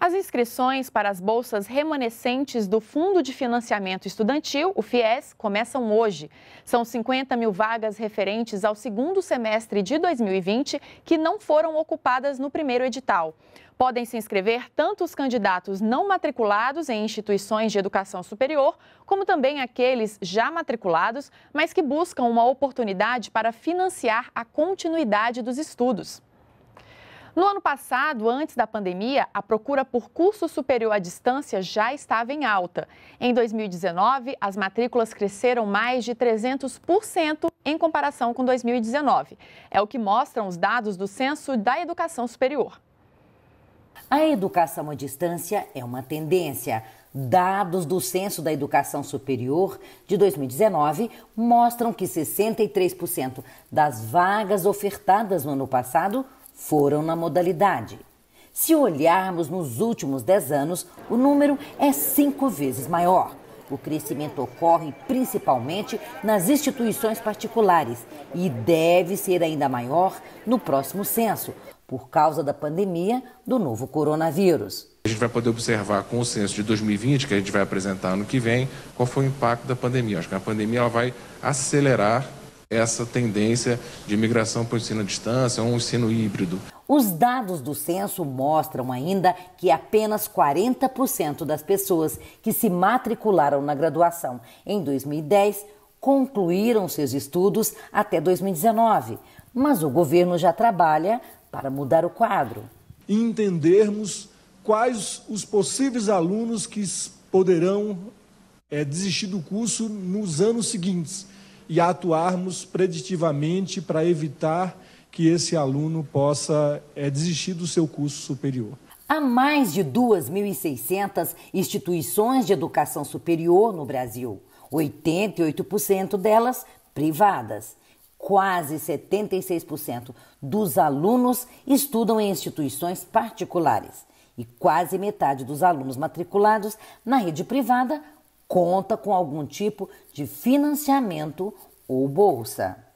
As inscrições para as bolsas remanescentes do Fundo de Financiamento Estudantil, o FIES, começam hoje. São 50 mil vagas referentes ao segundo semestre de 2020 que não foram ocupadas no primeiro edital. Podem se inscrever tanto os candidatos não matriculados em instituições de educação superior, como também aqueles já matriculados, mas que buscam uma oportunidade para financiar a continuidade dos estudos. No ano passado, antes da pandemia, a procura por curso superior à distância já estava em alta. Em 2019, as matrículas cresceram mais de 300% em comparação com 2019. É o que mostram os dados do Censo da Educação Superior. A educação à distância é uma tendência. Dados do Censo da Educação Superior de 2019 mostram que 63% das vagas ofertadas no ano passado foram na modalidade. Se olharmos nos últimos 10 anos, o número é cinco vezes maior. O crescimento ocorre principalmente nas instituições particulares e deve ser ainda maior no próximo censo, por causa da pandemia do novo coronavírus. A gente vai poder observar com o censo de 2020, que a gente vai apresentar ano que vem, qual foi o impacto da pandemia. Acho que a pandemia ela vai acelerar essa tendência de migração para o ensino à distância ou um ensino híbrido. Os dados do censo mostram ainda que apenas 40% das pessoas que se matricularam na graduação em 2010 concluíram seus estudos até 2019. Mas o governo já trabalha para mudar o quadro. Entendermos quais os possíveis alunos que poderão é, desistir do curso nos anos seguintes e atuarmos preditivamente para evitar que esse aluno possa é, desistir do seu curso superior. Há mais de 2.600 instituições de educação superior no Brasil, 88% delas privadas. Quase 76% dos alunos estudam em instituições particulares e quase metade dos alunos matriculados na rede privada conta com algum tipo de financiamento ou bolsa.